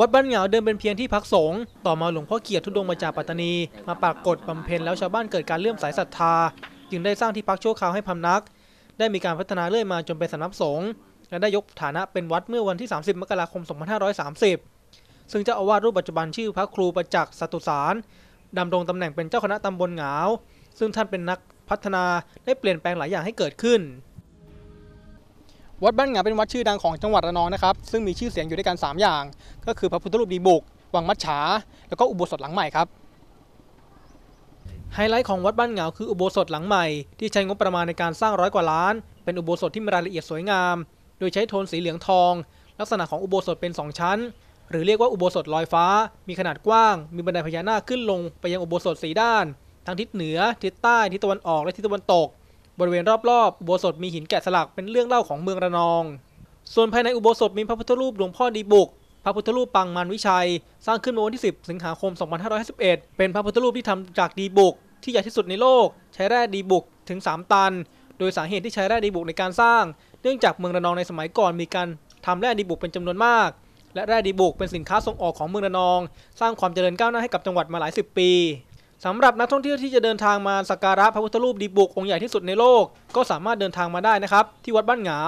วัดบ้านเหงาเดิมเป็นเพียงที่พักสงฆ์ ต่อมาหลวงพ่อเกียรติทุดงมาจากปัตตานีมาปรากฏบำเพ็ญแล้วชาวบ้านเกิดการเลื่อมสายศรัทธา จึงได้สร้างที่พักชั่วคราวให้พำนัก ได้มีการพัฒนาเรื่อยมาจนเป็นสำนักสงฆ์ และได้ยกฐานะเป็นวัดเมื่อวันที่ 30 มกราคม 2530 ซึ่งเจ้าอาวาสรูปปัจจุบันชื่อพระครูประจักษ์สตุสารดำรงตำแหน่งเป็นเจ้าคณะตำบลเหงาซึ่งท่านเป็นนักพัฒนาได้เปลี่ยนแปลงหลายอย่างให้เกิดขึ้นวัดบ้านหงาเป็นวัดชื่อดังของจังหวัดระนองนะครับซึ่งมีชื่อเสียงอยู่ด้วยกัน 3 อย่าง ก็คือพระพุทธรูปดีบุกวังมัดฉาแล้วก็อุโบสถหลังใหม่ครับไฮไลท์ของวัดบ้านเหงาคืออุโบสถหลังใหม่ที่ใช้งบประมาณในการสร้างร้อยกว่าล้าน เป็นอุโบสถที่มีรายละเอียดสวยงาม โดยใช้โทนสีเหลืองทอง ลักษณะของอุโบสถเป็นสองชั้น หรือเรียกว่าอุโบสถลอยฟ้า มีขนาดกว้าง มีบันไดพญานาคขึ้นลง ไปยังอุโบสถสีด้านทั้งทิศเหนือทิศใต้ทิศตะวันออกและทิศตะวันตกบริเวณรอบๆอุโบสถมีหินแกะสลัก เป็นเรื่องเล่าของเมืองระนอง ส่วนภายในอุโบสถมีพระพุทธรูปหลวงพ่อดีบุก พระพุทธรูปปังมันวิชัย สร้างขึ้นเมื่อวันที่ 10สิงหาคม 2551เป็นพระพุทธรูปที่ทำจากดีบุกที่ใหญ่ที่สุดในโลก ใช้แร่ดีบุกถึง 3 ตัน โดยสาเหตุที่ใช้แร่ดีบุกในการสร้าง เนื่องจากเมืองระนองในสมัยก่อนมีการทำแร่ดีบุกเป็นจำนวนมาก และแร่ดีบุกเป็นสินค้าส่งออกของเมืองระนอง สร้างความเจริญก้าวหน้าให้กับจังหวัดมาหลายสิบปีสำหรับนักท่องเที่ยวที่จะเดินทางมาสักการะพระพุทธรูปดีบุกองค์ใหญ่ที่สุดในโลก ก็สามารถเดินทางมาได้นะครับ ที่วัดบ้านหงา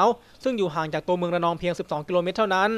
ซึ่งอยู่ห่างจากตัวเมืองระนองเพียง 12 กิโลเมตรเท่านั้น